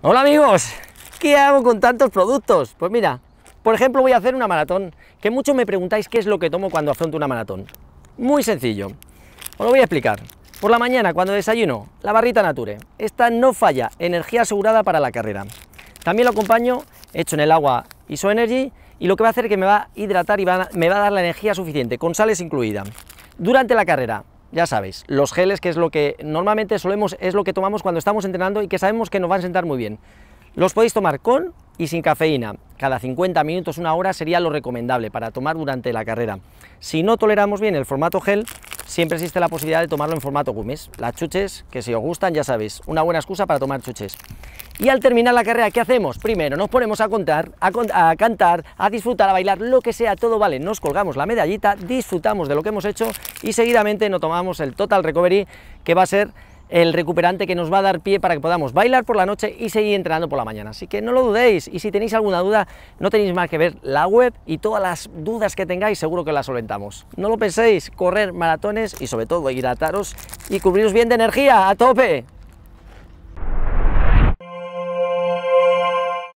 Hola amigos, ¿qué hago con tantos productos? Pues mira, por ejemplo voy a hacer una maratón, que muchos me preguntáis qué es lo que tomo cuando afronto una maratón. Muy sencillo, os lo voy a explicar. Por la mañana cuando desayuno, la barrita Nature. Esta no falla, energía asegurada para la carrera. También lo acompaño hecho en el agua ISO Energy y lo que va a hacer es que me va a hidratar y me va a dar la energía suficiente, con sales incluida. Durante la carrera, ya sabéis, los geles, que es lo que normalmente solemos, es lo que tomamos cuando estamos entrenando y que sabemos que nos van a sentar muy bien. Los podéis tomar con y sin cafeína. Cada 50 minutos, una hora sería lo recomendable para tomar durante la carrera. Si no toleramos bien el formato gel, siempre existe la posibilidad de tomarlo en formato gumes, Las chuches, que si os gustan, ya sabéis, una buena excusa para tomar chuches. Y al terminar la carrera, ¿qué hacemos? Primero nos ponemos a contar, a, cantar, a disfrutar, a bailar, lo que sea, todo vale. Nos colgamos la medallita, disfrutamos de lo que hemos hecho y seguidamente nos tomamos el Total Recovery, que va a ser el recuperante que nos va a dar pie para que podamos bailar por la noche y seguir entrenando por la mañana. Así que no lo dudéis y si tenéis alguna duda no tenéis más que ver la web y todas las dudas que tengáis seguro que las solventamos. No lo penséis, correr maratones y sobre todo hidrataros y cubriros bien de energía a tope.